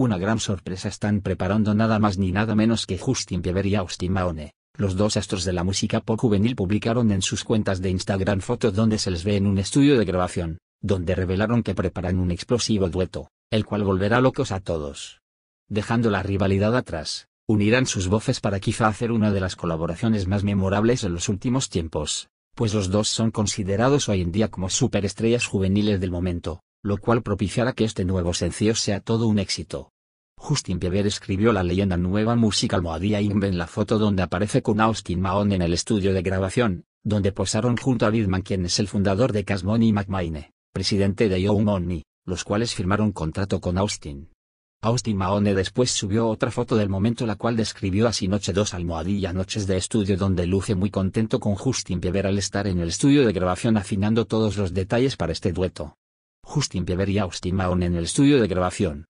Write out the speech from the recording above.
Una gran sorpresa están preparando nada más ni nada menos que Justin Bieber y Austin Mahone. Los dos astros de la música pop juvenil publicaron en sus cuentas de Instagram fotos donde se les ve en un estudio de grabación, donde revelaron que preparan un explosivo dueto, el cual volverá locos a todos. Dejando la rivalidad atrás, unirán sus voces para quizá hacer una de las colaboraciones más memorables en los últimos tiempos, pues los dos son considerados hoy en día como superestrellas juveniles del momento lo cual propiciará que este nuevo sencillo sea todo un éxito. Justin Bieber escribió la leyenda nueva música almohadilla y en la foto donde aparece con Austin Mahone en el estudio de grabación, donde posaron junto a Bidman quien es el fundador de Cash y McMaine, presidente de Young Money, los cuales firmaron contrato con Austin. Austin Mahone después subió otra foto del momento la cual describió así Noche 2 Almohadilla Noches de Estudio donde luce muy contento con Justin Bieber al estar en el estudio de grabación afinando todos los detalles para este dueto. Justin Bieber y Austin Mahone en el estudio de grabación.